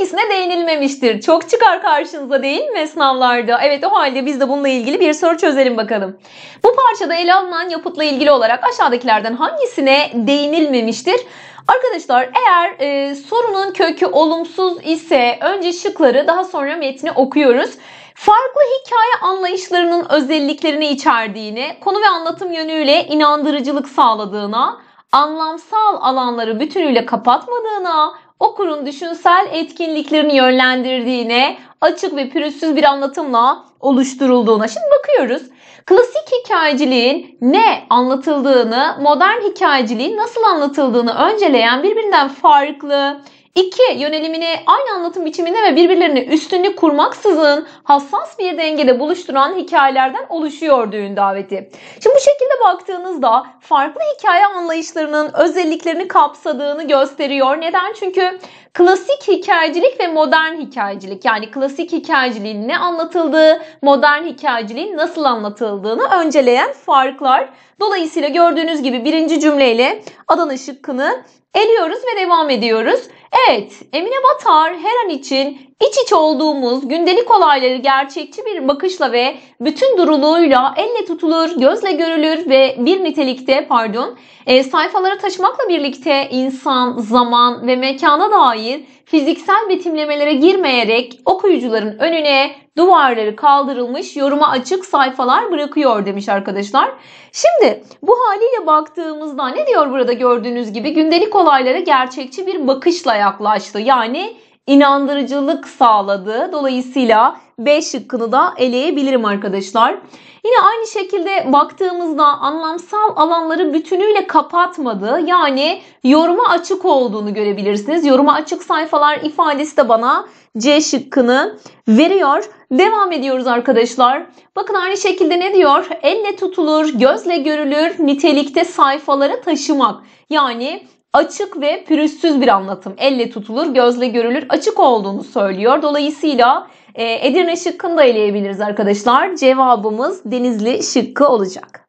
hangisine değinilmemiştir? Çok çıkar karşınıza değil mi sınavlarda? Evet o halde biz de bununla ilgili bir soru çözelim bakalım. Bu parçada ele alınan yapıtla ilgili olarak aşağıdakilerden hangisine değinilmemiştir? Arkadaşlar eğer e, sorunun kökü olumsuz ise önce şıkları daha sonra metni okuyoruz. Farklı hikaye anlayışlarının özelliklerini içerdiğini, konu ve anlatım yönüyle inandırıcılık sağladığına, anlamsal alanları bütünüyle kapatmadığına, okurun düşünsel etkinliklerini yönlendirdiğine, açık ve pürüzsüz bir anlatımla oluşturulduğuna. Şimdi bakıyoruz. Klasik hikayeciliğin ne anlatıldığını, modern hikayeciliğin nasıl anlatıldığını önceleyen birbirinden farklı, İki yönelimini aynı anlatım biçiminde ve birbirlerine üstünlük kurmaksızın hassas bir dengede buluşturan hikayelerden oluşuyor düğün daveti. Şimdi bu şekilde baktığınızda farklı hikaye anlayışlarının özelliklerini kapsadığını gösteriyor. Neden? Çünkü klasik hikayecilik ve modern hikayecilik yani klasik hikayeciliğin ne anlatıldığı, modern hikayeciliğin nasıl anlatıldığını önceleyen farklar. Dolayısıyla gördüğünüz gibi birinci cümleyle Adana şıkkını eliyoruz ve devam ediyoruz. Evet, Emine Batar her an için iç iç olduğumuz gündelik olayları gerçekçi bir bakışla ve bütün duruluğuyla elle tutulur, gözle görülür ve bir nitelikte pardon e, sayfalara taşımakla birlikte insan, zaman ve mekana dair fiziksel betimlemelere girmeyerek okuyucuların önüne duvarları kaldırılmış, yoruma açık sayfalar bırakıyor demiş arkadaşlar. Şimdi bu haliyle baktığımızda ne diyor burada gördüğünüz gibi gündelik olaylara gerçekçi bir bakışla yaklaştı. Yani inandırıcılık sağladı. Dolayısıyla B şıkkını da eleyebilirim arkadaşlar. Yine aynı şekilde baktığımızda anlamsal alanları bütünüyle kapatmadı. Yani yoruma açık olduğunu görebilirsiniz. Yoruma açık sayfalar ifadesi de bana C şıkkını veriyor. Devam ediyoruz arkadaşlar. Bakın aynı şekilde ne diyor? Elle tutulur, gözle görülür, nitelikte sayfalara taşımak. Yani açık ve pürüzsüz bir anlatım. Elle tutulur, gözle görülür, açık olduğunu söylüyor. Dolayısıyla e, Edirne şıkkını da eleyebiliriz arkadaşlar. Cevabımız Denizli şıkkı olacak.